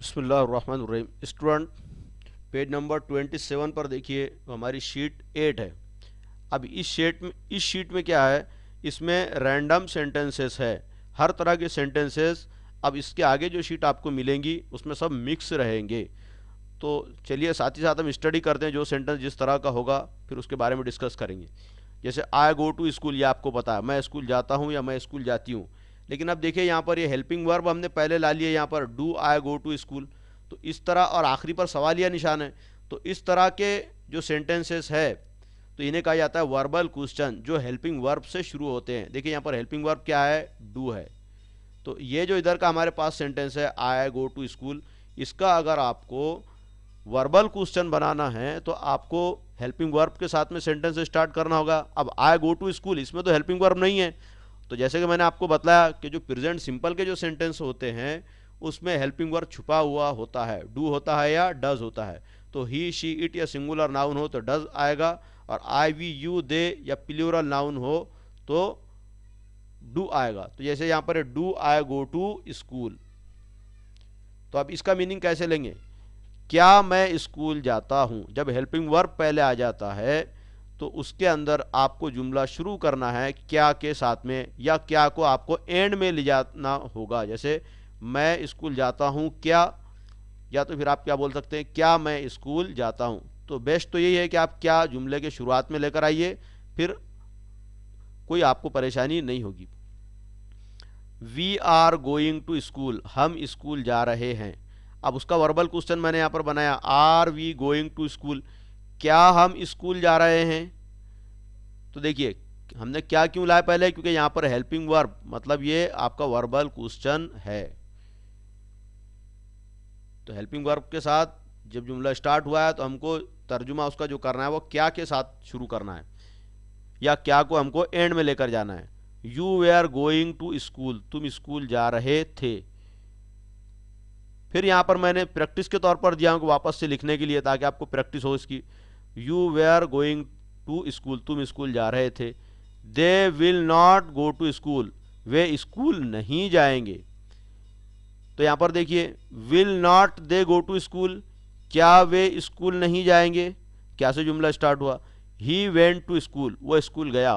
बसमीम student page number twenty seven पर देखिए हमारी शीट एट है अब इस शीट में इस शीट में क्या है इसमें रैंडम सेंटेंसेस है हर तरह के सेंटेंसेस अब इसके आगे जो शीट आपको मिलेंगी उसमें सब मिक्स रहेंगे तो चलिए साथ ही साथ हम स्टडी करते हैं जो सेंटेंस जिस तरह का होगा फिर उसके बारे में डिस्कस करेंगे जैसे आई गो टू स्कूल ये आपको पता है मैं स्कूल जाता हूँ या मैं स्कूल जाती हूँ लेकिन अब देखिए यहाँ पर ये हेल्पिंग वर्ब हमने पहले ला लिया यहाँ पर do I go to school तो इस तरह और आखिरी पर सवाल या निशान है तो इस तरह के जो सेंटेंसेस है तो इन्हें कहा जाता है वर्बल क्वेश्चन जो हेल्पिंग वर्ब से शुरू होते हैं देखिए यहाँ पर हेल्पिंग वर्ब क्या है डू है तो ये जो इधर का हमारे पास सेंटेंस है आई गो टू स्कूल इसका अगर आपको वर्बल क्वेश्चन बनाना है तो आपको हेल्पिंग वर्ब के साथ में सेंटेंस स्टार्ट करना होगा अब आई गो टू स्कूल इसमें तो हेल्पिंग वर्ब नहीं है तो जैसे कि मैंने आपको बताया कि जो प्रेजेंट सिंपल के जो सेंटेंस होते हैं उसमें हेल्पिंग वर्ब छुपा हुआ होता है डू होता है या डज होता है तो ही शी इट या सिंगुलर नाउन हो तो डज आएगा और आई वी यू दे या प्लूरल नाउन हो तो डू आएगा तो जैसे यहाँ पर do I go to school तो अब इसका मीनिंग कैसे लेंगे क्या मैं स्कूल जाता हूँ जब हेल्पिंग वर्ब पहले आ जाता है तो उसके अंदर आपको जुमला शुरू करना है क्या के साथ में या क्या को आपको एंड में ले जाना होगा जैसे मैं स्कूल जाता हूँ क्या या तो फिर आप क्या बोल सकते हैं क्या मैं स्कूल जाता हूँ तो बेस्ट तो यही है कि आप क्या जुमले के शुरुआत में लेकर आइए फिर कोई आपको परेशानी नहीं होगी we are going to school हम स्कूल जा रहे हैं अब उसका वर्बल क्वेश्चन मैंने यहाँ पर बनाया are we going to school क्या हम स्कूल जा रहे हैं तो देखिए हमने क्या क्यों लाया पहले क्योंकि यहां पर हेल्पिंग वर्ब मतलब ये आपका वर्बल क्वेश्चन है तो हेल्पिंग वर्ब के साथ जब जुमला स्टार्ट हुआ है तो हमको तर्जुमा उसका जो करना है वो क्या के साथ शुरू करना है या क्या को हमको एंड में लेकर जाना है you were going to school तुम स्कूल जा रहे थे फिर यहां पर मैंने प्रैक्टिस के तौर पर दिया हमको वापस से लिखने के लिए ताकि आपको प्रैक्टिस हो इसकी you were going to school तुम स्कूल जा रहे थे they will not go to school वे स्कूल नहीं जाएंगे तो यहाँ पर देखिए will not they go to school क्या वे स्कूल नहीं जाएंगे क्या से जुमला स्टार्ट हुआ ही वेंट टू स्कूल वो स्कूल गया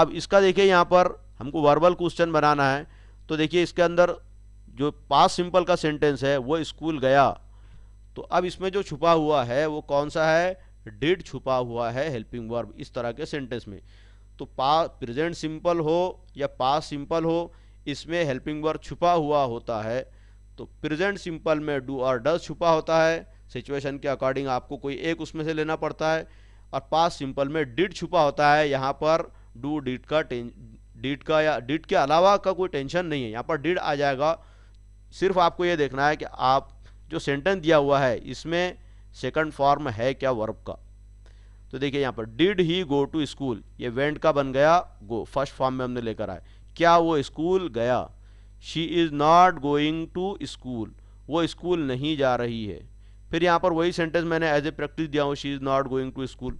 अब इसका देखिए यहाँ पर हमको वर्बल क्वेश्चन बनाना है तो देखिए इसके अंदर जो पास सिंपल का सेंटेंस है वो स्कूल गया तो अब इसमें जो छुपा हुआ है वो कौन सा है डिड छुपा हुआ है हेल्पिंग वर्ब इस तरह के सेंटेंस में तो पा प्रेजेंट सिंपल हो या पास सिंपल हो इसमें हेल्पिंग वर्ब छुपा हुआ होता है तो प्रेजेंट सिंपल में डू और डज छुपा होता है सिचुएशन के अकॉर्डिंग आपको कोई एक उसमें से लेना पड़ता है और पास सिंपल में डिड छुपा होता है यहाँ पर डू डिड का डिड का या डिड के अलावा का कोई टेंशन नहीं है यहाँ पर डिड आ जाएगा सिर्फ आपको ये देखना है कि आप जो सेंटेंस दिया हुआ है इसमें सेकंड फॉर्म है क्या वर्ब का तो देखिए यहाँ पर did he go to school ये वेंट का बन गया गो फर्स्ट फॉर्म में हमने लेकर आए क्या वो स्कूल गया she is not going to school वो स्कूल नहीं जा रही है फिर यहाँ पर वही सेंटेंस मैंने एज ए प्रैक्टिस दिया हूँ she is not going to school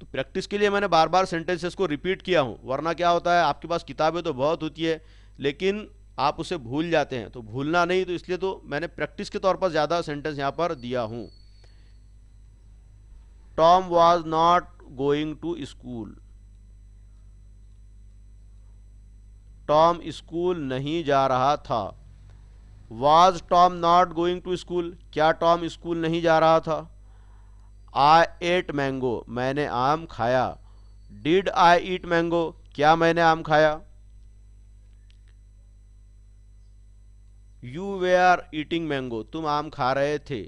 तो प्रैक्टिस के लिए मैंने बार बार सेंटेंसेस को रिपीट किया हूँ वरना क्या होता है आपके पास किताबें तो बहुत होती है लेकिन आप उसे भूल जाते हैं तो भूलना नहीं तो इसलिए तो मैंने प्रैक्टिस के तौर पर ज़्यादा सेंटेंस यहाँ पर दिया हूँ Tom was not going to school Tom school नहीं जा रहा था was Tom not going to school क्या टॉम स्कूल नहीं जा रहा था आई एट मैंगो मैंने आम खाया डिड आई ईट मैंगो क्या मैंने आम खाया यू आर ईटिंग मैंगो तुम आम खा रहे थे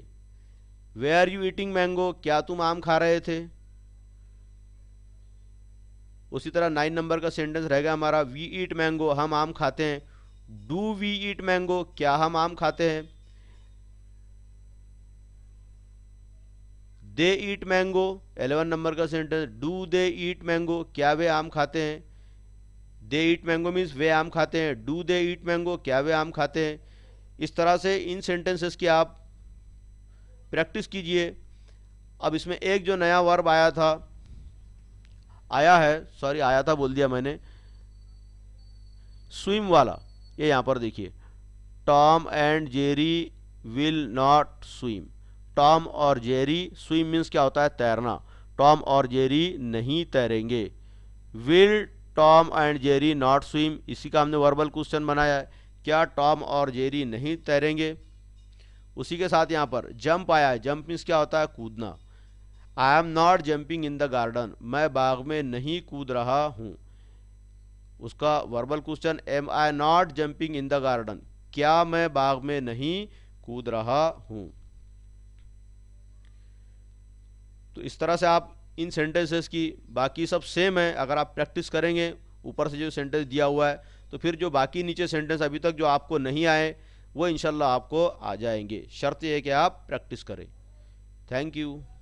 were you eating mango क्या तुम आम खा रहे थे उसी तरह नाइन नंबर का सेंटेंस रहेगा हमारा वी ईट मैंगो हम आम खाते हैं डू वी ईट मैंगो क्या हम आम खाते हैं they eat mango eleven number का sentence do they eat mango क्या वे आम खाते हैं दे ईट मैंगो मीन्स वे आम खाते हैं डू दे ईट मैंगो क्या वे आम खाते हैं इस तरह से इन सेंटेंसेस की आप प्रैक्टिस कीजिए अब इसमें एक जो नया वर्ब आया था आया है सॉरी आया था बोल दिया मैंने स्विम वाला ये यहाँ पर देखिए Tom and Jerry will not swim Tom और जेरी स्विम मीन्स क्या होता है तैरना टॉम और जेरी नहीं तैरेंगे will Tom and Jerry not swim इसी का हमने वर्बल क्वेश्चन बनाया है क्या टॉम और जेरी नहीं तैरेंगे उसी के साथ यहाँ पर जंप आया है जंप मीन्स क्या होता है कूदना I am not jumping in the garden मैं बाग में नहीं कूद रहा हूँ उसका verbal question am I not jumping in the garden क्या मैं बाग में नहीं कूद रहा हूँ तो इस तरह से आप इन सेंटेंसेस की बाकी सब सेम है अगर आप प्रैक्टिस करेंगे ऊपर से जो सेंटेंस दिया हुआ है तो फिर जो बाकी नीचे सेंटेंस अभी तक जो आपको नहीं आए वो इनशाला आपको आ जाएंगे शर्त यह कि आप प्रैक्टिस करें थैंक यू